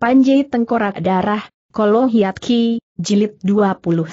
Panji Tengkorak Darah, Kolo Ki, Jilid 29.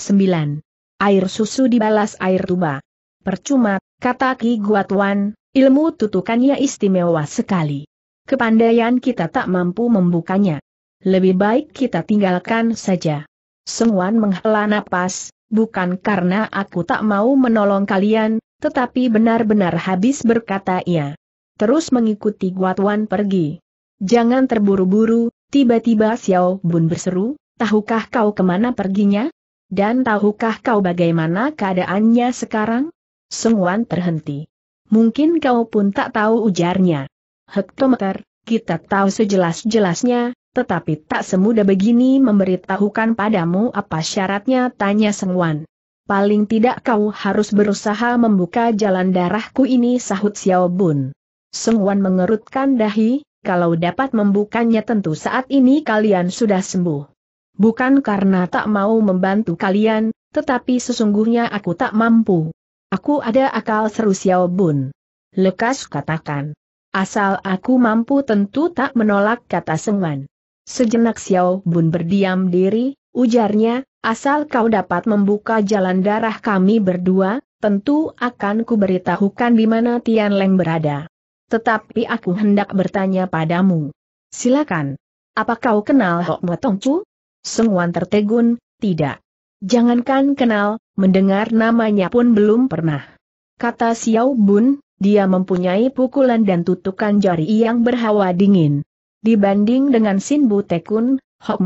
Air susu dibalas air tuba. Percuma, kata Ki Guatuan, ilmu tutukannya istimewa sekali. Kepandaian kita tak mampu membukanya. Lebih baik kita tinggalkan saja. Sengwan menghela napas, bukan karena aku tak mau menolong kalian, tetapi benar-benar habis berkata ia. Terus mengikuti Guatuan pergi. Jangan terburu-buru, Tiba-tiba Xiao Bun berseru, tahukah kau kemana perginya? Dan tahukah kau bagaimana keadaannya sekarang? Sengwan terhenti. Mungkin kau pun tak tahu ujarnya. Hektometer, kita tahu sejelas-jelasnya, tetapi tak semudah begini memberitahukan padamu apa syaratnya tanya Sengwan. Paling tidak kau harus berusaha membuka jalan darahku ini sahut Xiao Bun. Sengwan mengerutkan dahi, kalau dapat membukanya tentu saat ini kalian sudah sembuh. Bukan karena tak mau membantu kalian, tetapi sesungguhnya aku tak mampu. Aku ada akal seru Xiao Bun. Lekas katakan. Asal aku mampu tentu tak menolak kata Sengwan. Sejenak Xiao Bun berdiam diri, ujarnya, asal kau dapat membuka jalan darah kami berdua, tentu akan kuberitahukan di mana Tian Leng berada tetapi aku hendak bertanya padamu. Silakan. Apa kau kenal Hok Motongcu? Sengwan tertegun, tidak. Jangankan kenal, mendengar namanya pun belum pernah. Kata Xiao Bun, dia mempunyai pukulan dan tutukan jari yang berhawa dingin. Dibanding dengan Sin Bu Tekun, Hok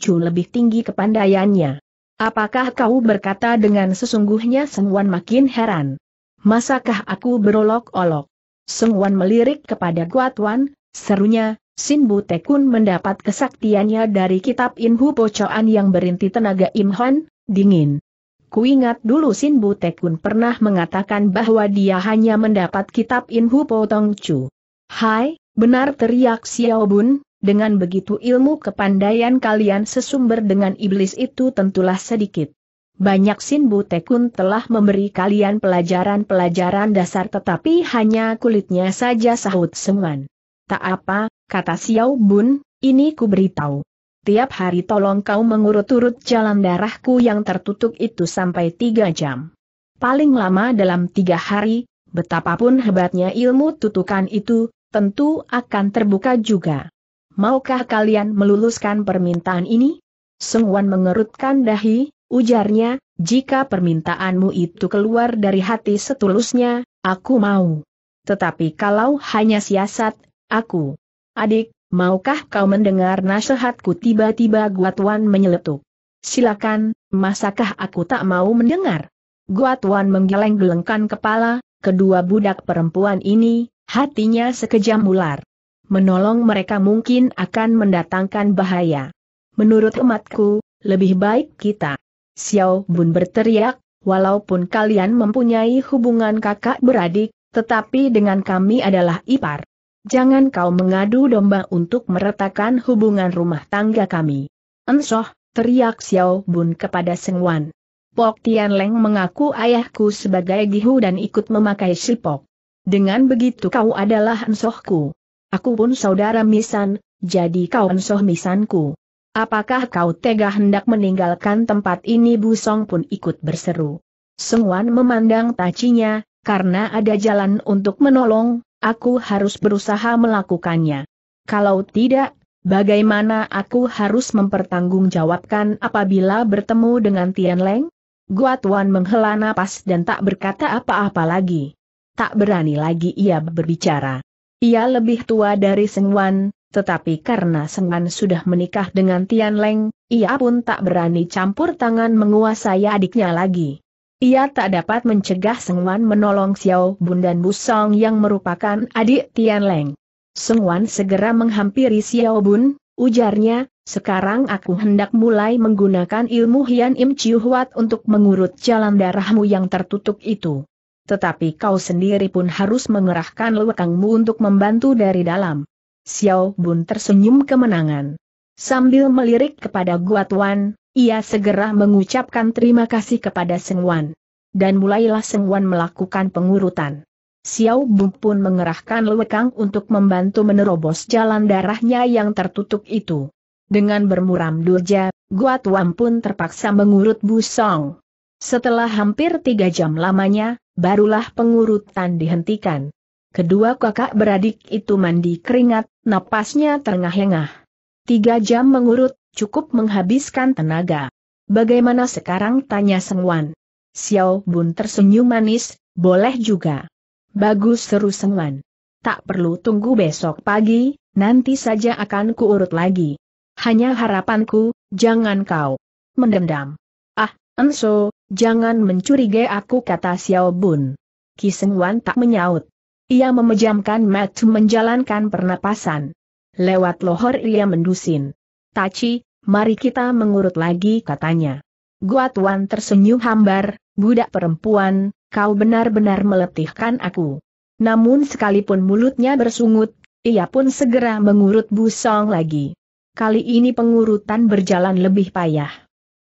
Chu lebih tinggi kepandaiannya. Apakah kau berkata dengan sesungguhnya Sengwan makin heran? Masakah aku berolok-olok? Sungwan melirik kepada Guatuan, serunya, Sinbu Tekun mendapat kesaktiannya dari kitab Inhu Pocoan yang berinti tenaga Imhan, dingin. Kuingat dulu Sinbu Tekun pernah mengatakan bahwa dia hanya mendapat kitab Inhu Potong Chu. Hai, benar teriak Xiaobun, dengan begitu ilmu kepandaian kalian sesumber dengan iblis itu tentulah sedikit banyak Sin tekun telah memberi kalian pelajaran-pelajaran dasar tetapi hanya kulitnya saja sahut Seman. Tak apa, kata Xiao Bun, ini ku beritahu. Tiap hari tolong kau mengurut-urut jalan darahku yang tertutup itu sampai tiga jam. Paling lama dalam tiga hari, betapapun hebatnya ilmu tutukan itu, tentu akan terbuka juga. Maukah kalian meluluskan permintaan ini? Sungwan mengerutkan dahi, Ujarnya, jika permintaanmu itu keluar dari hati setulusnya, aku mau. Tetapi kalau hanya siasat, aku. Adik, maukah kau mendengar nasihatku tiba-tiba Guatuan menyeletuk. Silakan, masakah aku tak mau mendengar? Guatuan menggeleng-gelengkan kepala, kedua budak perempuan ini, hatinya sekejam ular. Menolong mereka mungkin akan mendatangkan bahaya. Menurut umatku, lebih baik kita Xiao Bun berteriak, walaupun kalian mempunyai hubungan kakak beradik, tetapi dengan kami adalah ipar. Jangan kau mengadu domba untuk meretakkan hubungan rumah tangga kami. Ensoh, teriak Xiao Bun kepada Seng Wan. Pok Tian Leng mengaku ayahku sebagai Gihu dan ikut memakai silpok. Dengan begitu kau adalah ensohku. Aku pun saudara Misan, jadi kau ensoh Misanku. Apakah kau tega hendak meninggalkan tempat ini Bu Song pun ikut berseru. Sengwan memandang tacinya, karena ada jalan untuk menolong, aku harus berusaha melakukannya. Kalau tidak, bagaimana aku harus mempertanggungjawabkan apabila bertemu dengan Tian Leng? Guatuan menghela napas dan tak berkata apa-apa lagi. Tak berani lagi ia berbicara. Ia lebih tua dari Sengwan, tetapi karena Sengan sudah menikah dengan Tian Leng, ia pun tak berani campur tangan menguasai adiknya lagi. Ia tak dapat mencegah Sengwan menolong Xiao Bun dan Busong yang merupakan adik Tian Leng. Sengwan segera menghampiri Xiao Bun, ujarnya, sekarang aku hendak mulai menggunakan ilmu Hian Im Chiu Huat untuk mengurut jalan darahmu yang tertutup itu. Tetapi kau sendiri pun harus mengerahkan lewakangmu untuk membantu dari dalam. Xiao Bun tersenyum kemenangan. Sambil melirik kepada Guat Wan, ia segera mengucapkan terima kasih kepada Seng Wan. Dan mulailah Seng Wan melakukan pengurutan. Xiao Bun pun mengerahkan lewekang untuk membantu menerobos jalan darahnya yang tertutup itu. Dengan bermuram durja, Wan pun terpaksa mengurut Busong. Setelah hampir tiga jam lamanya, barulah pengurutan dihentikan. Kedua kakak beradik itu mandi keringat, Napasnya terengah-engah. Tiga jam mengurut, cukup menghabiskan tenaga. Bagaimana sekarang tanya Seng Wan. Xiao Bun tersenyum manis, boleh juga. Bagus seru Seng Wan. Tak perlu tunggu besok pagi, nanti saja akan kuurut lagi. Hanya harapanku, jangan kau mendendam. Ah, Enso, jangan mencurigai aku kata Xiao Bun. Ki Wan tak menyaut. Ia memejamkan mata menjalankan pernapasan. Lewat lohor ia mendusin. Taci, mari kita mengurut lagi katanya. Guatuan tersenyum hambar, budak perempuan, kau benar-benar meletihkan aku. Namun sekalipun mulutnya bersungut, ia pun segera mengurut busong lagi. Kali ini pengurutan berjalan lebih payah.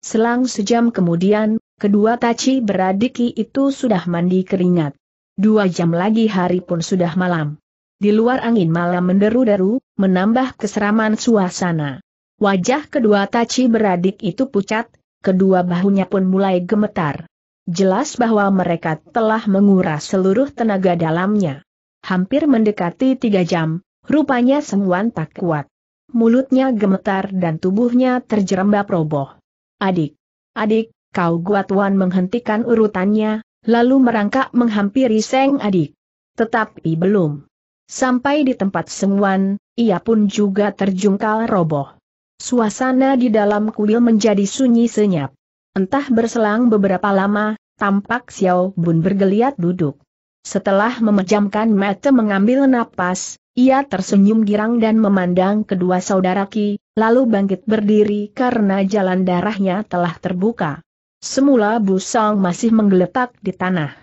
Selang sejam kemudian, kedua taci beradiki itu sudah mandi keringat. Dua jam lagi hari pun sudah malam. Di luar angin malam menderu-deru, menambah keseraman suasana. Wajah kedua Taci beradik itu pucat, kedua bahunya pun mulai gemetar. Jelas bahwa mereka telah menguras seluruh tenaga dalamnya. Hampir mendekati tiga jam, rupanya Sengwan tak kuat. Mulutnya gemetar dan tubuhnya terjerembab roboh. Adik, adik, kau Guatuan menghentikan urutannya, lalu merangkak menghampiri Seng adik. Tetapi belum. Sampai di tempat semuan, ia pun juga terjungkal roboh. Suasana di dalam kuil menjadi sunyi senyap. Entah berselang beberapa lama, tampak Xiao Bun bergeliat duduk. Setelah memejamkan mata mengambil napas, ia tersenyum girang dan memandang kedua saudara Ki, lalu bangkit berdiri karena jalan darahnya telah terbuka. Semula Busong masih menggeletak di tanah.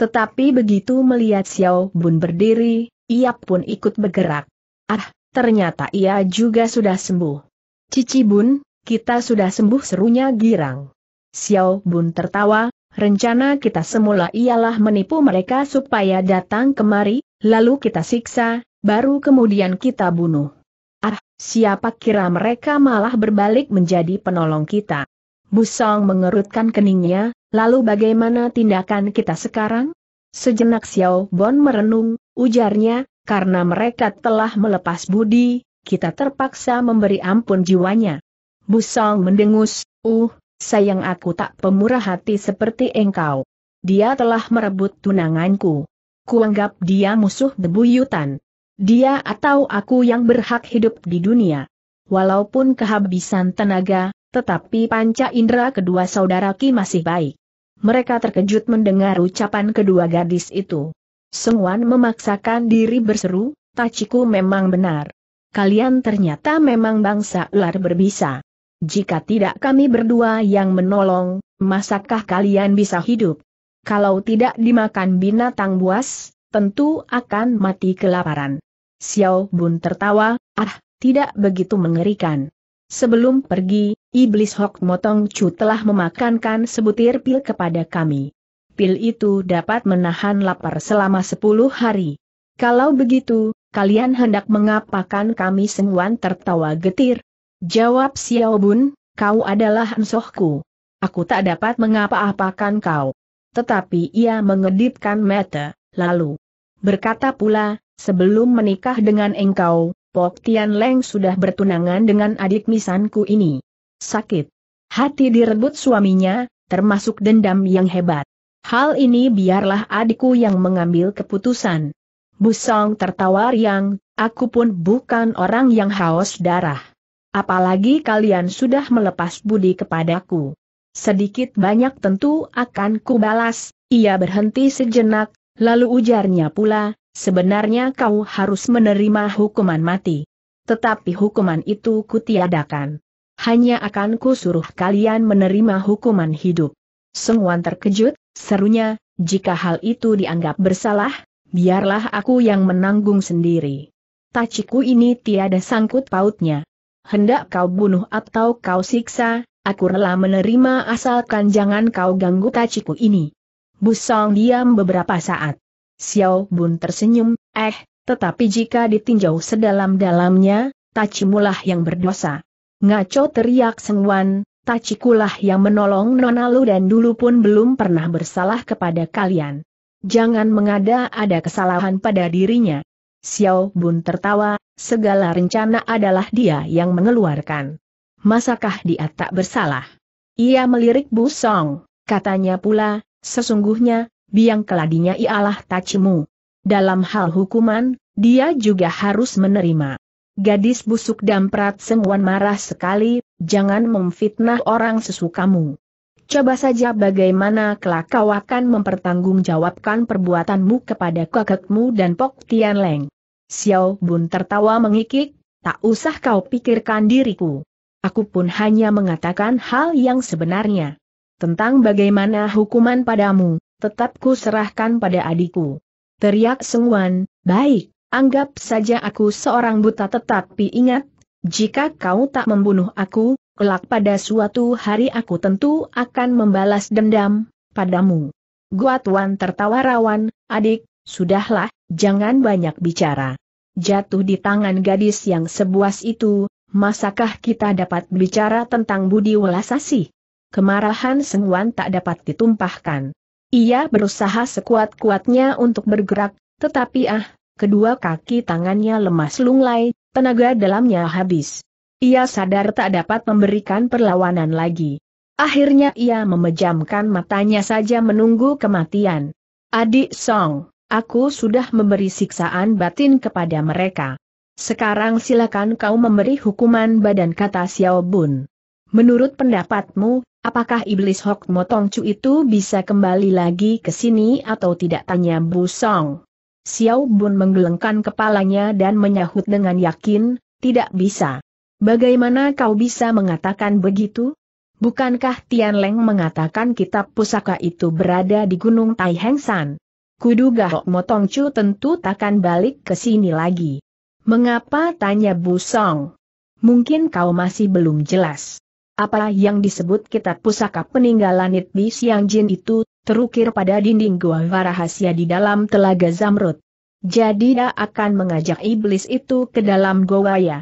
Tetapi begitu melihat Xiao Bun berdiri, ia pun ikut bergerak. Ah, ternyata ia juga sudah sembuh. Cici Bun, kita sudah sembuh serunya girang. Xiao Bun tertawa, rencana kita semula ialah menipu mereka supaya datang kemari, lalu kita siksa, baru kemudian kita bunuh. Ah, siapa kira mereka malah berbalik menjadi penolong kita. Busong mengerutkan keningnya, lalu bagaimana tindakan kita sekarang? Sejenak Xiao Bon merenung, ujarnya, karena mereka telah melepas budi, kita terpaksa memberi ampun jiwanya. Busong mendengus, uh, sayang aku tak pemurah hati seperti engkau. Dia telah merebut tunanganku. Kuanggap dia musuh bebuyutan. Dia atau aku yang berhak hidup di dunia. Walaupun kehabisan tenaga, tetapi panca indera kedua saudara Ki masih baik. Mereka terkejut mendengar ucapan kedua gadis itu. Sengwan memaksakan diri berseru, Taciku memang benar. Kalian ternyata memang bangsa ular berbisa. Jika tidak kami berdua yang menolong, masakah kalian bisa hidup? Kalau tidak dimakan binatang buas, tentu akan mati kelaparan. Xiao Bun tertawa, ah, tidak begitu mengerikan. Sebelum pergi, Iblis Hok Motong Chu telah memakankan sebutir pil kepada kami. Pil itu dapat menahan lapar selama sepuluh hari. Kalau begitu, kalian hendak mengapakan kami Sengwan tertawa getir. Jawab Xiao Bun, kau adalah ansohku. Aku tak dapat mengapa-apakan kau. Tetapi ia mengedipkan mata, lalu berkata pula, sebelum menikah dengan engkau, Pok Tian Leng sudah bertunangan dengan adik misanku ini sakit. Hati direbut suaminya, termasuk dendam yang hebat. Hal ini biarlah adikku yang mengambil keputusan. Busong tertawa riang, aku pun bukan orang yang haus darah. Apalagi kalian sudah melepas budi kepadaku. Sedikit banyak tentu akan kubalas, ia berhenti sejenak, lalu ujarnya pula, sebenarnya kau harus menerima hukuman mati. Tetapi hukuman itu kutiadakan hanya akan kusuruh kalian menerima hukuman hidup. Sengwan terkejut, serunya, jika hal itu dianggap bersalah, biarlah aku yang menanggung sendiri. Taciku ini tiada sangkut pautnya. Hendak kau bunuh atau kau siksa, aku rela menerima asalkan jangan kau ganggu taciku ini. Busong diam beberapa saat. Xiao Bun tersenyum, eh, tetapi jika ditinjau sedalam-dalamnya, tacimulah yang berdosa. Ngaco teriak Sengwan, Tachikulah yang menolong Nonalu dan dulu pun belum pernah bersalah kepada kalian. Jangan mengada-ada kesalahan pada dirinya. Xiao Bun tertawa, segala rencana adalah dia yang mengeluarkan. Masakah dia tak bersalah? Ia melirik Bu Song, katanya pula, sesungguhnya, biang keladinya ialah Tachimu. Dalam hal hukuman, dia juga harus menerima. Gadis busuk damprat semuan marah sekali, jangan memfitnah orang sesukamu. Coba saja bagaimana kelak kau akan mempertanggungjawabkan perbuatanmu kepada kakekmu dan Pok Tian Leng. Xiao Bun tertawa mengikik, tak usah kau pikirkan diriku. Aku pun hanya mengatakan hal yang sebenarnya. Tentang bagaimana hukuman padamu, tetap ku serahkan pada adikku. Teriak Sengwan, baik. Anggap saja aku seorang buta tetapi ingat, jika kau tak membunuh aku, kelak pada suatu hari aku tentu akan membalas dendam padamu. Guatuan tertawa rawan, adik, sudahlah, jangan banyak bicara. Jatuh di tangan gadis yang sebuas itu, masakah kita dapat bicara tentang budi welasasi? Kemarahan Sengwan tak dapat ditumpahkan. Ia berusaha sekuat-kuatnya untuk bergerak, tetapi ah, kedua kaki tangannya lemas lunglai, tenaga dalamnya habis. Ia sadar tak dapat memberikan perlawanan lagi. Akhirnya ia memejamkan matanya saja menunggu kematian. Adik Song, aku sudah memberi siksaan batin kepada mereka. Sekarang silakan kau memberi hukuman badan kata Xiao Bun. Menurut pendapatmu, apakah iblis Hok Motong Chu itu bisa kembali lagi ke sini atau tidak tanya Bu Song? Xiao Bun menggelengkan kepalanya dan menyahut dengan yakin, tidak bisa. Bagaimana kau bisa mengatakan begitu? Bukankah Tian Leng mengatakan kitab pusaka itu berada di Gunung Tai Heng San? Kuduga Hok Motong Chu tentu takkan balik ke sini lagi. Mengapa tanya Bu Song? Mungkin kau masih belum jelas. Apa yang disebut kitab pusaka peninggalan It Bi Siang Jin itu terukir pada dinding gua rahasia di dalam telaga Zamrud. Jadi dia akan mengajak iblis itu ke dalam goa ya.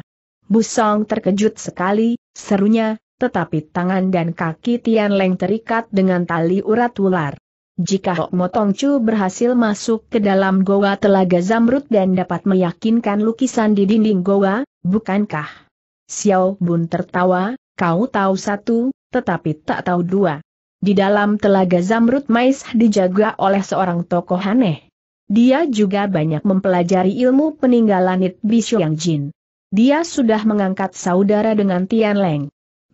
Busong terkejut sekali, serunya, tetapi tangan dan kaki Tian Leng terikat dengan tali urat ular. Jika Hok Motong Chu berhasil masuk ke dalam goa telaga Zamrud dan dapat meyakinkan lukisan di dinding goa, bukankah? Xiao Bun tertawa, kau tahu satu, tetapi tak tahu dua. Di dalam telaga Zamrud Mais dijaga oleh seorang tokoh aneh. Dia juga banyak mempelajari ilmu peninggalan It Yang Jin. Dia sudah mengangkat saudara dengan Tian Leng.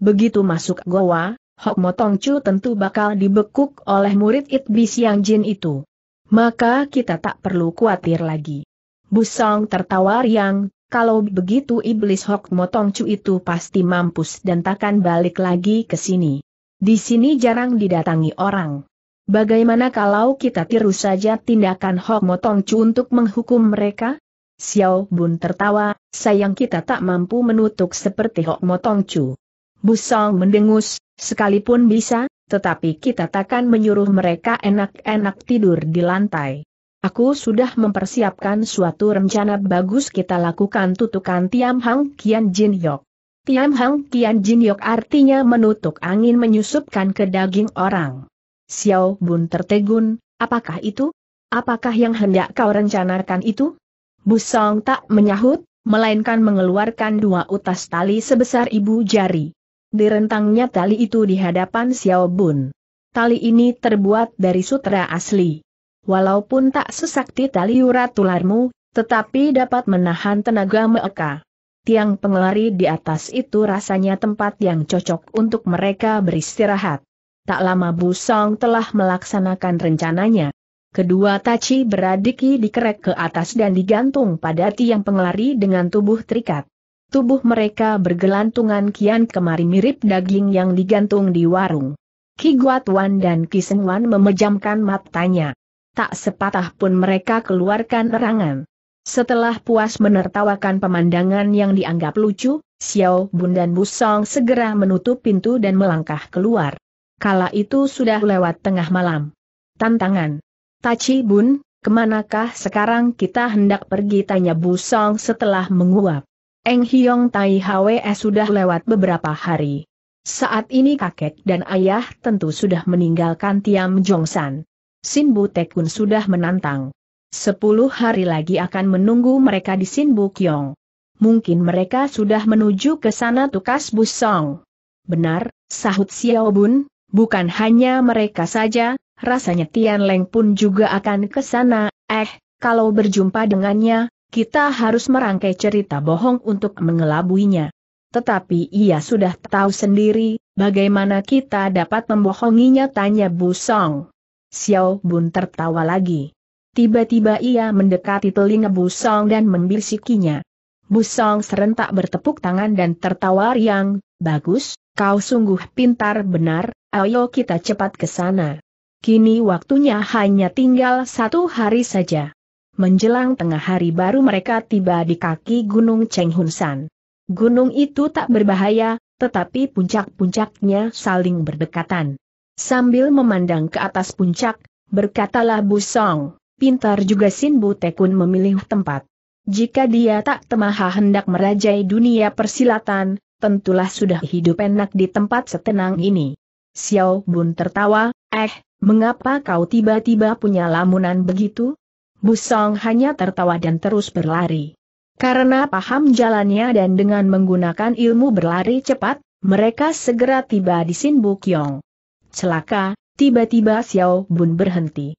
Begitu masuk Goa, Hok Motong Chu tentu bakal dibekuk oleh murid It Yang Jin itu. Maka kita tak perlu khawatir lagi. Busong tertawa riang, kalau begitu iblis Hok Motong Chu itu pasti mampus dan takkan balik lagi ke sini. Di sini jarang didatangi orang. Bagaimana kalau kita tiru saja tindakan Hok Motong Chu untuk menghukum mereka? Xiao Bun tertawa, sayang kita tak mampu menutup seperti Hok Motong Chu. Busong mendengus, sekalipun bisa, tetapi kita takkan menyuruh mereka enak-enak tidur di lantai. Aku sudah mempersiapkan suatu rencana bagus kita lakukan tutukan Tiam Hang Kian Jin Yok. Tiam Hang Kian Jin Yok artinya menutup angin menyusupkan ke daging orang. Xiao Bun tertegun, apakah itu? Apakah yang hendak kau rencanakan itu? Busong tak menyahut, melainkan mengeluarkan dua utas tali sebesar ibu jari. Direntangnya tali itu di hadapan Xiao Bun. Tali ini terbuat dari sutra asli. Walaupun tak sesakti tali urat tularmu, tetapi dapat menahan tenaga Meeka tiang pengelari di atas itu rasanya tempat yang cocok untuk mereka beristirahat. Tak lama Bu Song telah melaksanakan rencananya. Kedua taci beradiki dikerek ke atas dan digantung pada tiang pengelari dengan tubuh terikat. Tubuh mereka bergelantungan kian kemari mirip daging yang digantung di warung. Ki Guatuan dan Ki Wan memejamkan matanya. Tak sepatah pun mereka keluarkan erangan. Setelah puas menertawakan pemandangan yang dianggap lucu, Xiao Bun dan Bu Song segera menutup pintu dan melangkah keluar. Kala itu sudah lewat tengah malam. Tantangan. Taci Bun, kemanakah sekarang kita hendak pergi tanya Bu Song setelah menguap. Eng Hiong Tai Hwe sudah lewat beberapa hari. Saat ini kakek dan ayah tentu sudah meninggalkan Tiam Jongsan. Sin Bu Tekun sudah menantang. Sepuluh hari lagi akan menunggu mereka di Sin Bukyong. Mungkin mereka sudah menuju ke sana tukas busong. Benar, sahut Xiao Bun, bukan hanya mereka saja, rasanya Tian Leng pun juga akan ke sana, eh, kalau berjumpa dengannya, kita harus merangkai cerita bohong untuk mengelabuinya. Tetapi ia sudah tahu sendiri, bagaimana kita dapat membohonginya tanya Bu Song. Xiao Bun tertawa lagi. Tiba-tiba ia mendekati telinga Busong dan membisikinya. Busong serentak bertepuk tangan dan tertawa riang, bagus, kau sungguh pintar benar, ayo kita cepat ke sana. Kini waktunya hanya tinggal satu hari saja. Menjelang tengah hari baru mereka tiba di kaki Gunung Chenghunsan. Gunung itu tak berbahaya, tetapi puncak-puncaknya saling berdekatan. Sambil memandang ke atas puncak, berkatalah Busong, pintar juga Sin tekun memilih tempat. Jika dia tak temaha hendak merajai dunia persilatan, tentulah sudah hidup enak di tempat setenang ini. Xiao Bun tertawa, eh, mengapa kau tiba-tiba punya lamunan begitu? Busong hanya tertawa dan terus berlari. Karena paham jalannya dan dengan menggunakan ilmu berlari cepat, mereka segera tiba di Sin Bukyong. Celaka, tiba-tiba Xiao Bun berhenti.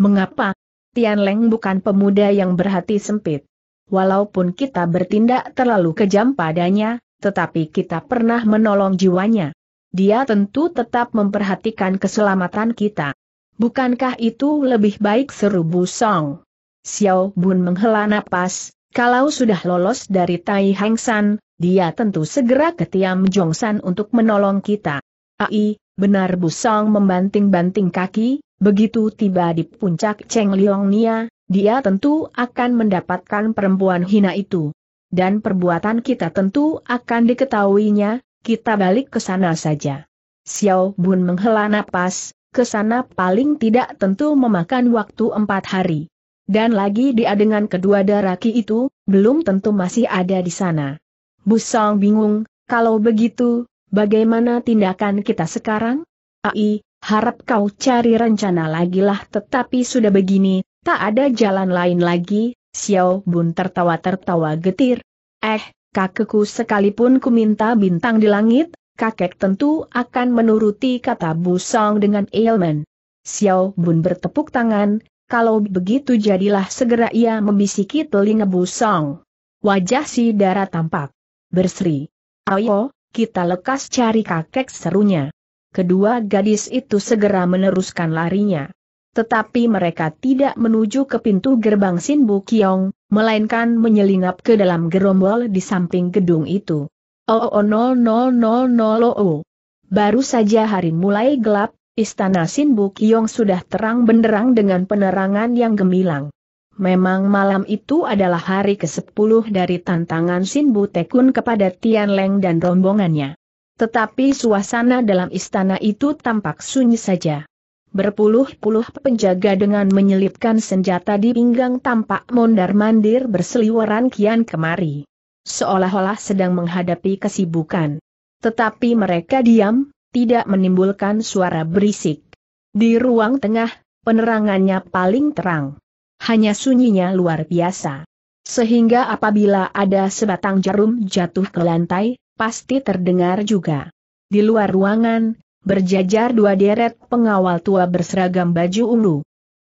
Mengapa, Tian Leng bukan pemuda yang berhati sempit. Walaupun kita bertindak terlalu kejam padanya, tetapi kita pernah menolong jiwanya. Dia tentu tetap memperhatikan keselamatan kita. Bukankah itu lebih baik seru Bu Song? Xiao Bun menghela napas, kalau sudah lolos dari Tai Hang San, dia tentu segera ke Tiam Jong San untuk menolong kita. Ai, benar Bu Song membanting-banting kaki, Begitu tiba di puncak Cheng Liong Nia, dia tentu akan mendapatkan perempuan hina itu. Dan perbuatan kita tentu akan diketahuinya, kita balik ke sana saja. Xiao Bun menghela napas, ke sana paling tidak tentu memakan waktu empat hari. Dan lagi dia dengan kedua daraki itu, belum tentu masih ada di sana. Busong bingung, kalau begitu, bagaimana tindakan kita sekarang? Ai, harap kau cari rencana lagi lah tetapi sudah begini, tak ada jalan lain lagi, Xiao Bun tertawa-tertawa getir. Eh, kakekku sekalipun ku minta bintang di langit, kakek tentu akan menuruti kata Busong dengan Ailman. Xiao Bun bertepuk tangan, kalau begitu jadilah segera ia membisiki telinga Busong. Wajah si darah tampak. Berseri. Ayo, kita lekas cari kakek serunya kedua gadis itu segera meneruskan larinya. Tetapi mereka tidak menuju ke pintu gerbang Sin Bu melainkan menyelinap ke dalam gerombol di samping gedung itu. Oh, oh, no, oh, oh. Baru saja hari mulai gelap, istana Sin Bu sudah terang benderang dengan penerangan yang gemilang. Memang malam itu adalah hari ke-10 dari tantangan Sin Bu Tekun kepada Tian Leng dan rombongannya. Tetapi suasana dalam istana itu tampak sunyi saja. Berpuluh-puluh penjaga dengan menyelipkan senjata di pinggang tampak mondar-mandir berseliweran kian kemari. Seolah-olah sedang menghadapi kesibukan. Tetapi mereka diam, tidak menimbulkan suara berisik. Di ruang tengah, penerangannya paling terang. Hanya sunyinya luar biasa. Sehingga apabila ada sebatang jarum jatuh ke lantai, pasti terdengar juga. Di luar ruangan, berjajar dua deret pengawal tua berseragam baju ungu.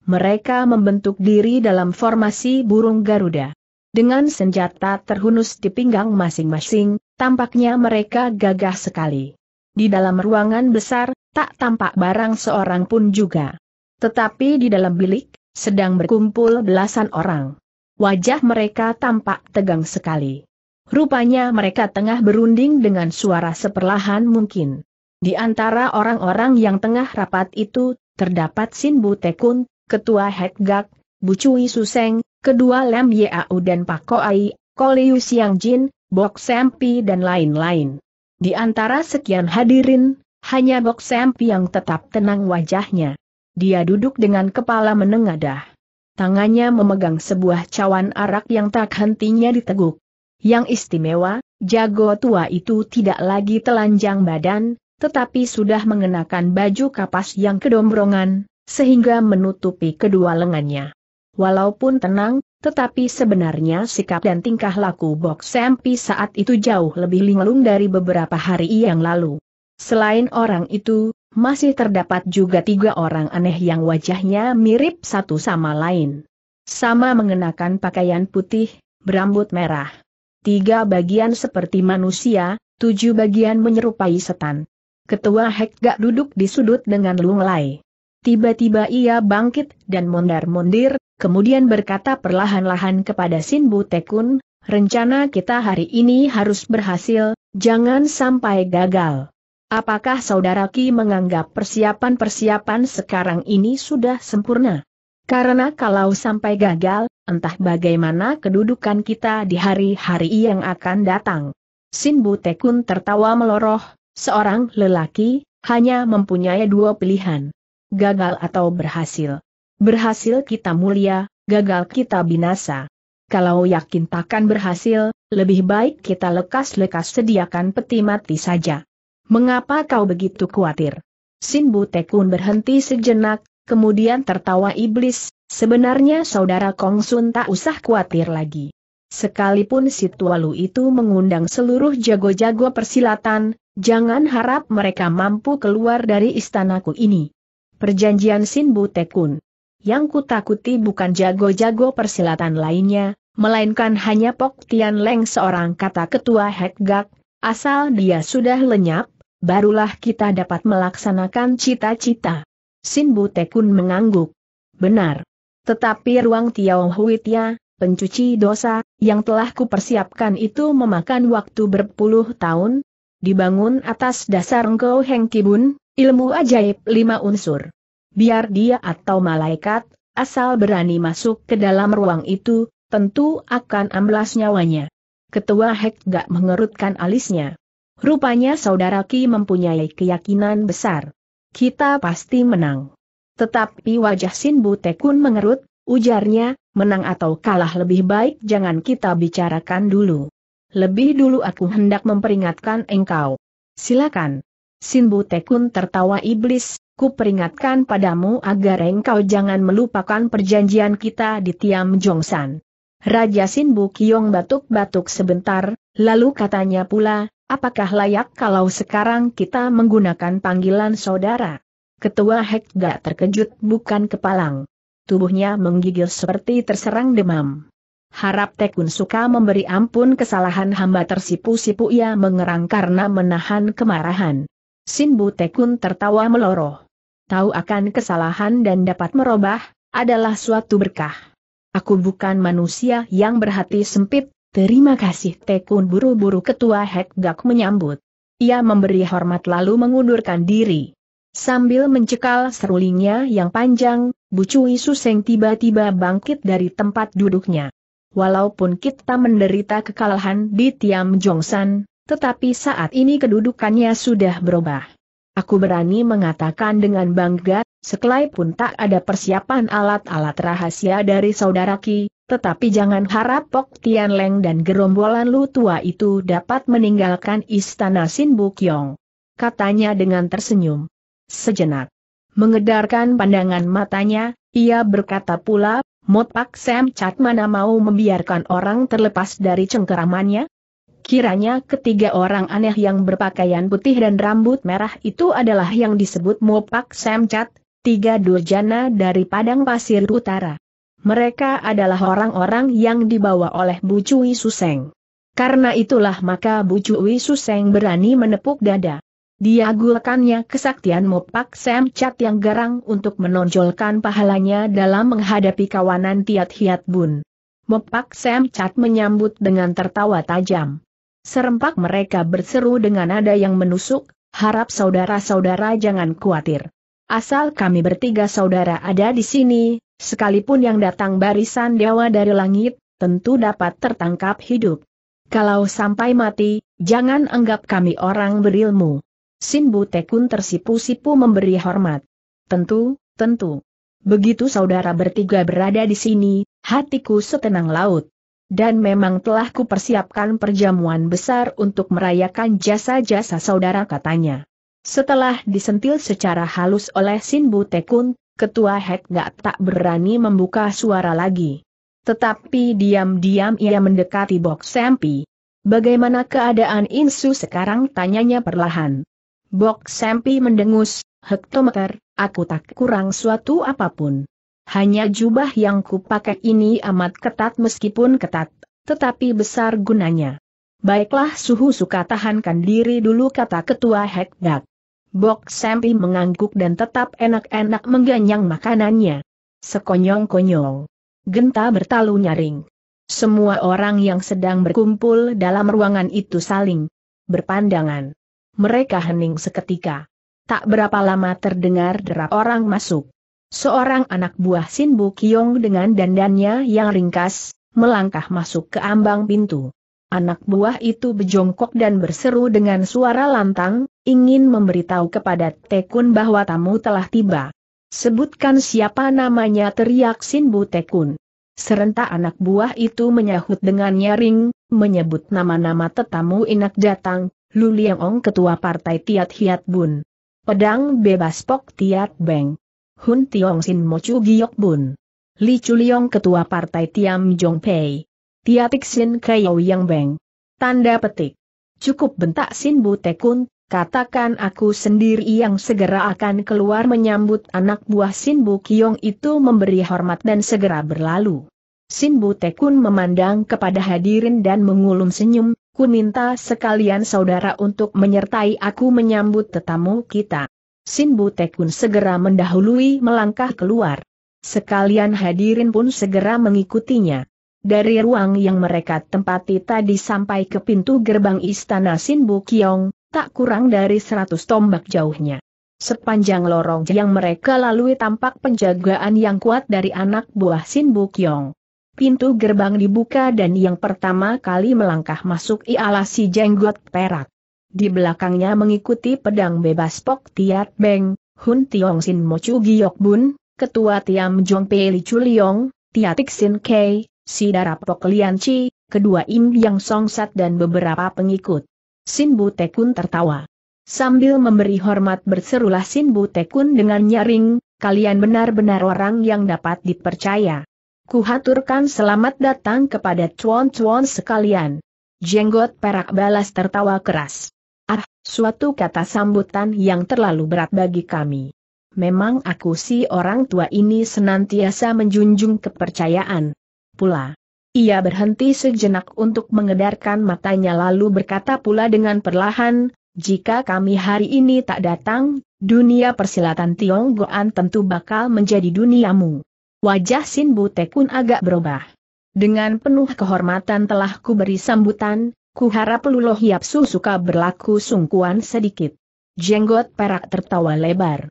Mereka membentuk diri dalam formasi burung Garuda. Dengan senjata terhunus di pinggang masing-masing, tampaknya mereka gagah sekali. Di dalam ruangan besar, tak tampak barang seorang pun juga. Tetapi di dalam bilik, sedang berkumpul belasan orang. Wajah mereka tampak tegang sekali. Rupanya mereka tengah berunding dengan suara seperlahan mungkin. Di antara orang-orang yang tengah rapat itu, terdapat Sin Bu Tekun, Ketua Gak, Bu Cui Suseng, kedua Lem Yau dan Pak Koai, Koliu Siang Jin, Bok Sempi dan lain-lain. Di antara sekian hadirin, hanya Bok Sempi yang tetap tenang wajahnya. Dia duduk dengan kepala menengadah. Tangannya memegang sebuah cawan arak yang tak hentinya diteguk. Yang istimewa, jago tua itu tidak lagi telanjang badan, tetapi sudah mengenakan baju kapas yang kedombrongan, sehingga menutupi kedua lengannya. Walaupun tenang, tetapi sebenarnya sikap dan tingkah laku Bok Sempi saat itu jauh lebih linglung dari beberapa hari yang lalu. Selain orang itu, masih terdapat juga tiga orang aneh yang wajahnya mirip satu sama lain. Sama mengenakan pakaian putih, berambut merah tiga bagian seperti manusia, tujuh bagian menyerupai setan. Ketua gak duduk di sudut dengan lunglai. Tiba-tiba ia bangkit dan mondar-mondir, kemudian berkata perlahan-lahan kepada Sinbu Tekun, rencana kita hari ini harus berhasil, jangan sampai gagal. Apakah saudara Ki menganggap persiapan-persiapan sekarang ini sudah sempurna? Karena kalau sampai gagal, entah bagaimana kedudukan kita di hari-hari yang akan datang. Sin Butekun tertawa meloroh, seorang lelaki, hanya mempunyai dua pilihan. Gagal atau berhasil. Berhasil kita mulia, gagal kita binasa. Kalau yakin takkan berhasil, lebih baik kita lekas-lekas sediakan peti mati saja. Mengapa kau begitu khawatir? Sin Butekun berhenti sejenak, kemudian tertawa iblis, sebenarnya saudara Kong Sun tak usah khawatir lagi. Sekalipun Tualu itu mengundang seluruh jago-jago persilatan, jangan harap mereka mampu keluar dari istanaku ini. Perjanjian Sin Tekun Yang kutakuti bukan jago-jago persilatan lainnya, melainkan hanya Pok Tian Leng seorang kata ketua Hekgak, asal dia sudah lenyap, barulah kita dapat melaksanakan cita-cita. Sin Butekun mengangguk. Benar. Tetapi ruang Tiao Huitia, pencuci dosa, yang telah kupersiapkan itu memakan waktu berpuluh tahun, dibangun atas dasar engkau Heng Kibun, ilmu ajaib lima unsur. Biar dia atau malaikat, asal berani masuk ke dalam ruang itu, tentu akan amblas nyawanya. Ketua Hek gak mengerutkan alisnya. Rupanya saudara Ki mempunyai keyakinan besar kita pasti menang. Tetapi wajah Sin Butekun mengerut, ujarnya, menang atau kalah lebih baik jangan kita bicarakan dulu. Lebih dulu aku hendak memperingatkan engkau. Silakan. Sin Butekun tertawa iblis, ku peringatkan padamu agar engkau jangan melupakan perjanjian kita di Tiam Jongsan. Raja Sin Kiong batuk-batuk sebentar, lalu katanya pula, Apakah layak kalau sekarang kita menggunakan panggilan saudara? Ketua Hek terkejut bukan kepalang. Tubuhnya menggigil seperti terserang demam. Harap Tekun suka memberi ampun kesalahan hamba tersipu-sipu ia mengerang karena menahan kemarahan. Sinbu Tekun tertawa meloroh. Tahu akan kesalahan dan dapat merubah, adalah suatu berkah. Aku bukan manusia yang berhati sempit, Terima kasih Tekun buru-buru ketua Hekgak menyambut. Ia memberi hormat lalu mengundurkan diri. Sambil mencekal serulingnya yang panjang, Cui Suseng tiba-tiba bangkit dari tempat duduknya. Walaupun kita menderita kekalahan di Tiam Jongsan, tetapi saat ini kedudukannya sudah berubah. Aku berani mengatakan dengan bangga, sekalipun tak ada persiapan alat-alat rahasia dari saudara Ki, tetapi jangan harap Pok Tian Leng dan gerombolan Lu Tua itu dapat meninggalkan istana Sin Bukyong. Katanya dengan tersenyum. Sejenak. Mengedarkan pandangan matanya, ia berkata pula, Mot Pak Sam Chat mana mau membiarkan orang terlepas dari cengkeramannya? Kiranya ketiga orang aneh yang berpakaian putih dan rambut merah itu adalah yang disebut Mopak Semcat, tiga durjana dari Padang Pasir Utara. Mereka adalah orang-orang yang dibawa oleh Bu Cui Suseng. Karena itulah maka Bu Cui Suseng berani menepuk dada. Dia gulakannya kesaktian Mopak Sam Chat yang garang untuk menonjolkan pahalanya dalam menghadapi kawanan Tiat Hiat Bun. Mopak Sam Chat menyambut dengan tertawa tajam. Serempak mereka berseru dengan nada yang menusuk, harap saudara-saudara jangan khawatir. Asal kami bertiga saudara ada di sini, Sekalipun yang datang barisan dewa dari langit, tentu dapat tertangkap hidup. Kalau sampai mati, jangan anggap kami orang berilmu. Sinbu Tekun tersipu-sipu memberi hormat. Tentu, tentu. Begitu saudara bertiga berada di sini, hatiku setenang laut. Dan memang telah kupersiapkan perjamuan besar untuk merayakan jasa-jasa saudara katanya. Setelah disentil secara halus oleh Sinbu Tekun, Ketua Hek gak tak berani membuka suara lagi. Tetapi diam-diam ia mendekati Bok Sempi. Bagaimana keadaan Insu sekarang tanyanya perlahan. Bok Sempi mendengus, hektometer, aku tak kurang suatu apapun. Hanya jubah yang kupakai ini amat ketat meskipun ketat, tetapi besar gunanya. Baiklah suhu suka tahankan diri dulu kata ketua Hekdak. Bok Sempi mengangguk dan tetap enak-enak mengganyang makanannya. Sekonyong-konyong. Genta bertalu nyaring. Semua orang yang sedang berkumpul dalam ruangan itu saling berpandangan. Mereka hening seketika. Tak berapa lama terdengar derap orang masuk. Seorang anak buah Sin Bu Kiong dengan dandannya yang ringkas, melangkah masuk ke ambang pintu. Anak buah itu berjongkok dan berseru dengan suara lantang, ingin memberitahu kepada Tekun bahwa tamu telah tiba. Sebutkan siapa namanya teriak Sinbu Tekun. Serentak anak buah itu menyahut dengan nyaring, menyebut nama-nama tetamu inak datang, Lu Liang ketua partai Tiat Hiat Bun. Pedang bebas Pok Tiat Beng. Hun Tiong Sin Mocu Giok Bun. Li Chuliong ketua partai Tiam Jong Pei. Tia Sin Kayo Yang Beng. Tanda petik. Cukup bentak Sin tekun, Katakan aku sendiri yang segera akan keluar menyambut anak buah Sin Bu itu memberi hormat dan segera berlalu. Sin Bu Tekun memandang kepada hadirin dan mengulum senyum, ku minta sekalian saudara untuk menyertai aku menyambut tetamu kita. Sin Bu Tekun segera mendahului melangkah keluar. Sekalian hadirin pun segera mengikutinya. Dari ruang yang mereka tempati tadi sampai ke pintu gerbang istana Sinbu Kiong, tak kurang dari seratus tombak jauhnya. Sepanjang lorong yang mereka lalui tampak penjagaan yang kuat dari anak buah Sinbu Kiong. Pintu gerbang dibuka dan yang pertama kali melangkah masuk ialah si jenggot perak. Di belakangnya mengikuti pedang bebas Pok Tiat Beng, Hun Tiong Sin Mochu Giyok Bun, Ketua Tiam Jong Pei Li Chuliong, Tiatik Sin Kei, si Darapok Lianci, kedua Im Yang Songsat dan beberapa pengikut. Sin tekun tertawa. Sambil memberi hormat berserulah Sin tekun dengan nyaring, kalian benar-benar orang yang dapat dipercaya. Kuhaturkan selamat datang kepada cuan-cuan sekalian. Jenggot perak balas tertawa keras. Ah, suatu kata sambutan yang terlalu berat bagi kami. Memang aku si orang tua ini senantiasa menjunjung kepercayaan pula. Ia berhenti sejenak untuk mengedarkan matanya lalu berkata pula dengan perlahan, jika kami hari ini tak datang, dunia persilatan Tionggoan tentu bakal menjadi duniamu. Wajah Sin Butekun agak berubah. Dengan penuh kehormatan telah ku beri sambutan, ku harap Lulo Hiapsu suka berlaku sungkuan sedikit. Jenggot perak tertawa lebar.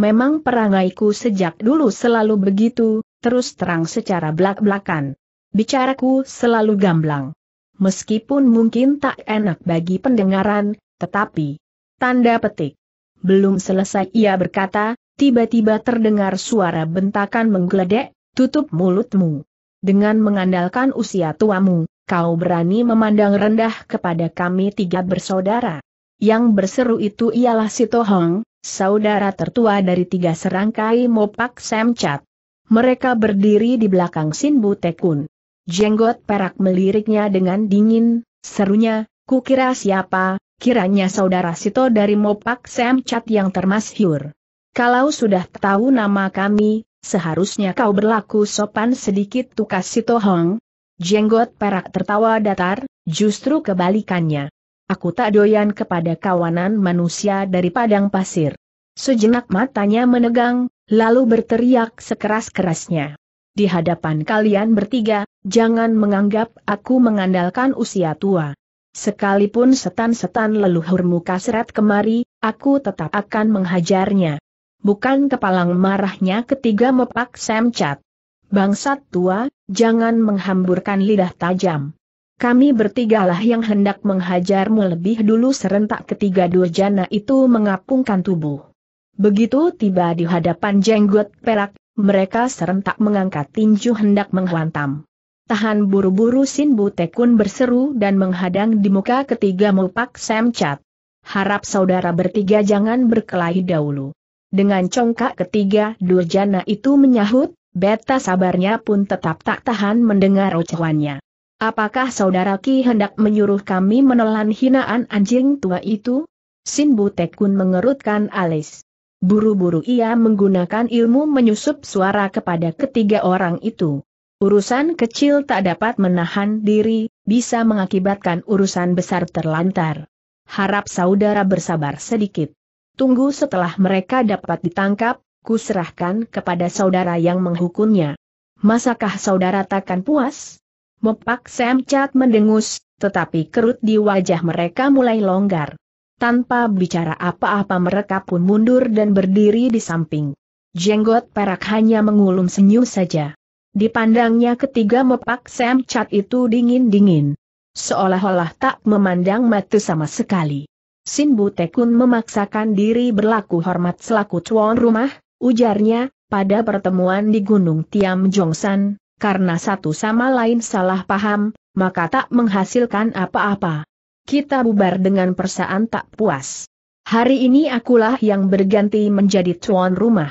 Memang perangaiku sejak dulu selalu begitu, terus terang secara belak-belakan. Bicaraku selalu gamblang. Meskipun mungkin tak enak bagi pendengaran, tetapi... Tanda petik. Belum selesai ia berkata, tiba-tiba terdengar suara bentakan menggeledek, tutup mulutmu. Dengan mengandalkan usia tuamu, kau berani memandang rendah kepada kami tiga bersaudara. Yang berseru itu ialah Sitohong, saudara tertua dari tiga serangkai Mopak Semcat. Mereka berdiri di belakang Sinbu Tekun. Jenggot perak meliriknya dengan dingin, serunya, kukira siapa, kiranya saudara Sito dari Mopak Semcat yang termasyhur. Kalau sudah tahu nama kami, seharusnya kau berlaku sopan sedikit tukas Sito Hong. Jenggot perak tertawa datar, justru kebalikannya. Aku tak doyan kepada kawanan manusia dari padang pasir. Sejenak matanya menegang, lalu berteriak sekeras-kerasnya. Di hadapan kalian bertiga, jangan menganggap aku mengandalkan usia tua. Sekalipun setan-setan leluhurmu kasret kemari, aku tetap akan menghajarnya. Bukan kepalang marahnya ketiga mepak semcat. Bangsat tua, jangan menghamburkan lidah tajam. Kami bertigalah yang hendak menghajarmu lebih dulu serentak ketiga dua jana itu mengapungkan tubuh. Begitu tiba di hadapan jenggot perak, mereka serentak mengangkat tinju hendak menghantam. Tahan buru-buru Sin Butekun berseru dan menghadang di muka ketiga Mupak Semcat. Harap saudara bertiga jangan berkelahi dahulu. Dengan congkak ketiga Durjana itu menyahut, beta sabarnya pun tetap tak tahan mendengar ocehannya. Apakah saudara Ki hendak menyuruh kami menelan hinaan anjing tua itu? Sin Butekun mengerutkan alis. Buru-buru ia menggunakan ilmu menyusup suara kepada ketiga orang itu. Urusan kecil tak dapat menahan diri, bisa mengakibatkan urusan besar terlantar. Harap saudara bersabar sedikit. Tunggu setelah mereka dapat ditangkap, kuserahkan kepada saudara yang menghukumnya. Masakah saudara takkan puas? Mepak Sam mendengus, tetapi kerut di wajah mereka mulai longgar. Tanpa bicara apa-apa mereka pun mundur dan berdiri di samping. Jenggot perak hanya mengulum senyum saja. Dipandangnya ketiga mepak Sam Chat itu dingin-dingin. Seolah-olah tak memandang mata sama sekali. Sin Butekun memaksakan diri berlaku hormat selaku tuan rumah, ujarnya, pada pertemuan di Gunung Tiam Jongsan, karena satu sama lain salah paham, maka tak menghasilkan apa-apa kita bubar dengan persaan tak puas. Hari ini akulah yang berganti menjadi tuan rumah.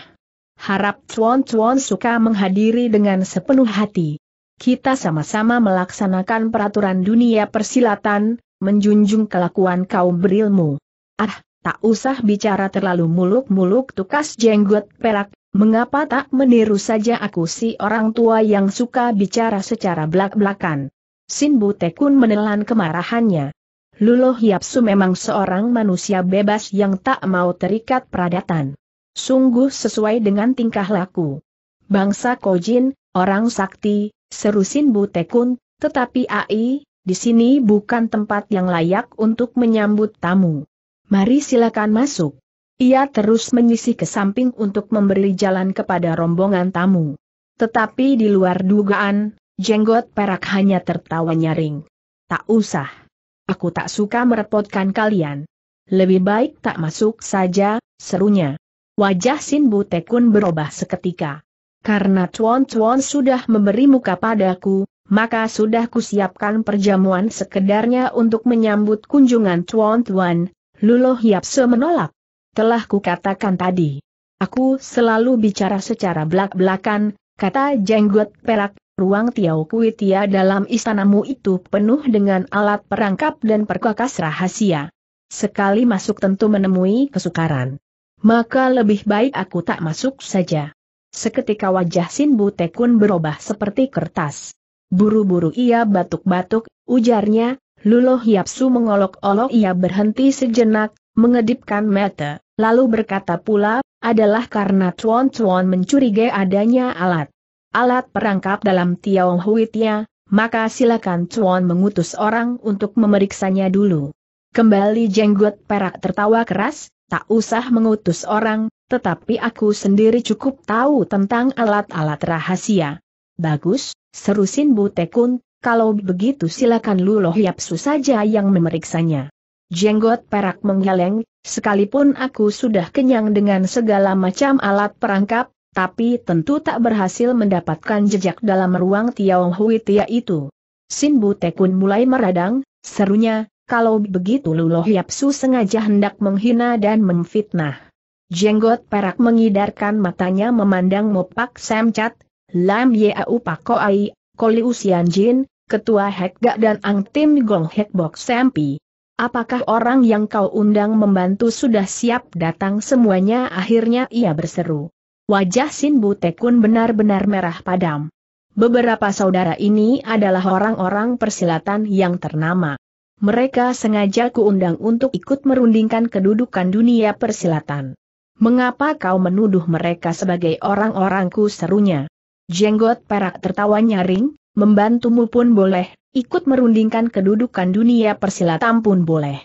Harap tuan-tuan suka menghadiri dengan sepenuh hati. Kita sama-sama melaksanakan peraturan dunia persilatan, menjunjung kelakuan kaum berilmu. Ah, tak usah bicara terlalu muluk-muluk tukas jenggot perak, mengapa tak meniru saja aku si orang tua yang suka bicara secara belak-belakan. Sin Tekun menelan kemarahannya. Luluh Yapsu memang seorang manusia bebas yang tak mau terikat peradatan. Sungguh sesuai dengan tingkah laku. Bangsa Kojin, orang sakti, seru Sin Butekun, tetapi AI, di sini bukan tempat yang layak untuk menyambut tamu. Mari silakan masuk. Ia terus menyisih ke samping untuk memberi jalan kepada rombongan tamu. Tetapi di luar dugaan, jenggot perak hanya tertawa nyaring. Tak usah. Aku tak suka merepotkan kalian. Lebih baik tak masuk saja, serunya. Wajah Sin Butekun berubah seketika. Karena Tuan-Tuan sudah memberi muka padaku, maka sudah kusiapkan perjamuan sekedarnya untuk menyambut kunjungan Tuan-Tuan, Lulo Yapse menolak. Telah kukatakan tadi. Aku selalu bicara secara belak-belakan, kata jenggot perak Ruang Tiau Kui dalam istanamu itu penuh dengan alat perangkap dan perkakas rahasia. Sekali masuk tentu menemui kesukaran. Maka lebih baik aku tak masuk saja. Seketika wajah Sin tekun berubah seperti kertas. Buru-buru ia batuk-batuk, ujarnya, Lulo Hiapsu mengolok-olok ia berhenti sejenak, mengedipkan mata, lalu berkata pula, adalah karena Tuan Tuan mencurigai adanya alat alat perangkap dalam Huitia, maka silakan Cuan mengutus orang untuk memeriksanya dulu. Kembali jenggot perak tertawa keras, tak usah mengutus orang, tetapi aku sendiri cukup tahu tentang alat-alat rahasia. Bagus, seru Sin Butekun, kalau begitu silakan Luloh Yapsu saja yang memeriksanya. Jenggot perak menggeleng, sekalipun aku sudah kenyang dengan segala macam alat perangkap, tapi tentu tak berhasil mendapatkan jejak dalam ruang Tiao Hui Tia itu. Sin Bu Tekun mulai meradang, serunya, kalau begitu Luloh Yapsu sengaja hendak menghina dan memfitnah. Jenggot perak mengidarkan matanya memandang Mopak Samcat, Lam Yau Pakoai, Koli Sian Jin, Ketua Hek Gak dan Ang Tim Gong Hekbok Sampi. Apakah orang yang kau undang membantu sudah siap datang semuanya akhirnya ia berseru. Wajah Sin Butekun benar-benar merah padam. Beberapa saudara ini adalah orang-orang persilatan yang ternama. Mereka sengaja kuundang untuk ikut merundingkan kedudukan dunia persilatan. Mengapa kau menuduh mereka sebagai orang-orangku serunya? Jenggot perak tertawa nyaring, membantumu pun boleh, ikut merundingkan kedudukan dunia persilatan pun boleh.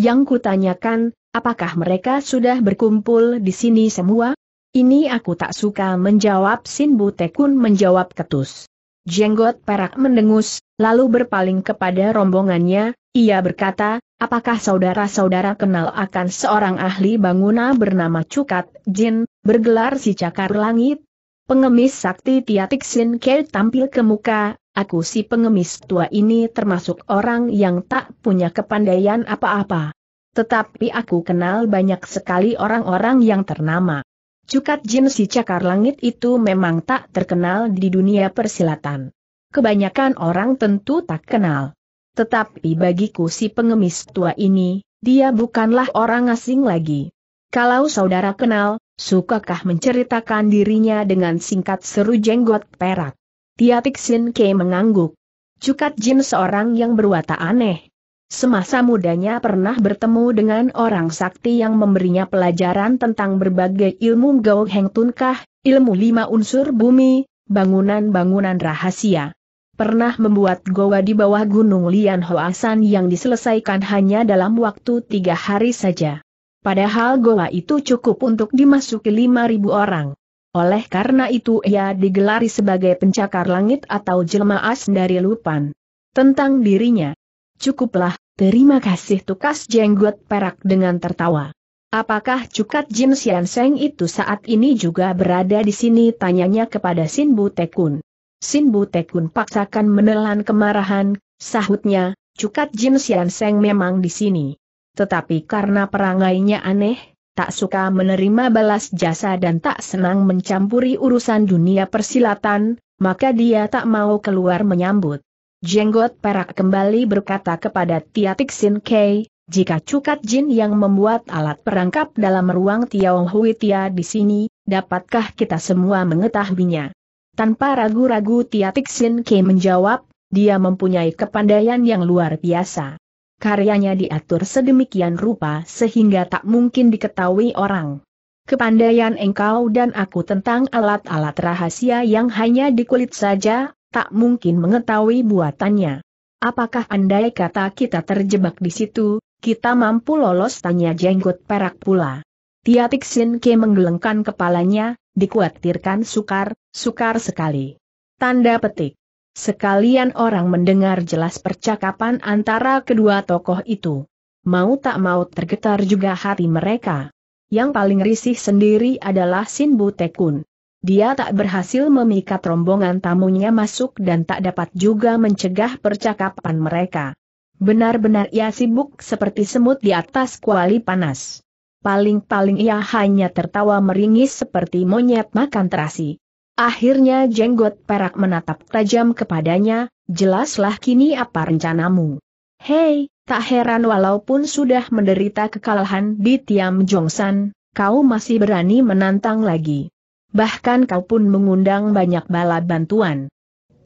Yang kutanyakan, apakah mereka sudah berkumpul di sini semua? Ini aku tak suka menjawab Sin Butekun menjawab ketus. Jenggot perak mendengus, lalu berpaling kepada rombongannya, ia berkata, apakah saudara-saudara kenal akan seorang ahli banguna bernama Cukat Jin, bergelar si Cakar Langit? Pengemis sakti Tiatik Sin Kel tampil ke muka, aku si pengemis tua ini termasuk orang yang tak punya kepandaian apa-apa. Tetapi aku kenal banyak sekali orang-orang yang ternama. Cukat jin si cakar langit itu memang tak terkenal di dunia persilatan. Kebanyakan orang tentu tak kenal. Tetapi bagiku si pengemis tua ini, dia bukanlah orang asing lagi. Kalau saudara kenal, sukakah menceritakan dirinya dengan singkat seru jenggot perak? Tiatik Sin Ke mengangguk. Cukat Jin seorang yang berwata aneh, Semasa mudanya pernah bertemu dengan orang sakti yang memberinya pelajaran tentang berbagai ilmu Gao Heng tunkah, ilmu lima unsur bumi, bangunan-bangunan rahasia. Pernah membuat goa di bawah gunung Lian Hoasan yang diselesaikan hanya dalam waktu tiga hari saja. Padahal goa itu cukup untuk dimasuki lima ribu orang. Oleh karena itu ia digelari sebagai pencakar langit atau jelmaas dari lupan. Tentang dirinya, Cukuplah, terima kasih tukas jenggot perak dengan tertawa. Apakah Cukat Jin Sian Seng itu saat ini juga berada di sini? Tanyanya kepada Sin Bu Tekun. Sin Bu Tekun paksakan menelan kemarahan, sahutnya, Cukat Jin Sian Seng memang di sini. Tetapi karena perangainya aneh, tak suka menerima balas jasa dan tak senang mencampuri urusan dunia persilatan, maka dia tak mau keluar menyambut. Jenggot Perak kembali berkata kepada Tiatik Sin Kei, jika Cukat Jin yang membuat alat perangkap dalam ruang Tiao Hui Tia di sini, dapatkah kita semua mengetahuinya? Tanpa ragu-ragu Tiatik Sin Kei menjawab, dia mempunyai kepandaian yang luar biasa. Karyanya diatur sedemikian rupa sehingga tak mungkin diketahui orang. Kepandaian engkau dan aku tentang alat-alat rahasia yang hanya di kulit saja, tak mungkin mengetahui buatannya. Apakah andai kata kita terjebak di situ, kita mampu lolos tanya jenggot perak pula. Tiatik Tixin Ke menggelengkan kepalanya, dikhawatirkan sukar, sukar sekali. Tanda petik. Sekalian orang mendengar jelas percakapan antara kedua tokoh itu. Mau tak mau tergetar juga hati mereka. Yang paling risih sendiri adalah Sin Tekun. Dia tak berhasil memikat rombongan tamunya masuk dan tak dapat juga mencegah percakapan mereka. Benar-benar ia sibuk seperti semut di atas kuali panas. Paling-paling ia hanya tertawa meringis seperti monyet makan terasi. Akhirnya jenggot perak menatap tajam kepadanya, jelaslah kini apa rencanamu. Hei, tak heran walaupun sudah menderita kekalahan di Tiam Jongsan, kau masih berani menantang lagi. Bahkan kau pun mengundang banyak bala bantuan.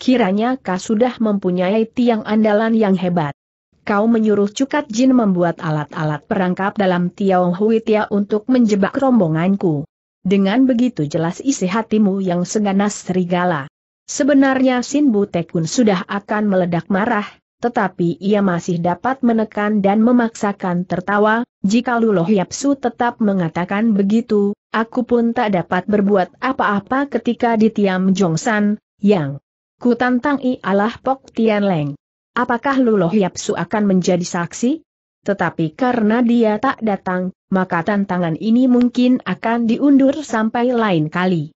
Kiranya kau sudah mempunyai tiang andalan yang hebat. Kau menyuruh Cukat Jin membuat alat-alat perangkap dalam Tiao Hui Tia untuk menjebak rombonganku. Dengan begitu jelas isi hatimu yang seganas serigala. Sebenarnya Sin Tekun sudah akan meledak marah, tetapi ia masih dapat menekan dan memaksakan tertawa, jika Luloh Yapsu tetap mengatakan begitu, aku pun tak dapat berbuat apa-apa ketika di Tiam Jongsan, yang ku tantang ialah Pok Tian Leng. Apakah Luloh Yapsu akan menjadi saksi? Tetapi karena dia tak datang, maka tantangan ini mungkin akan diundur sampai lain kali.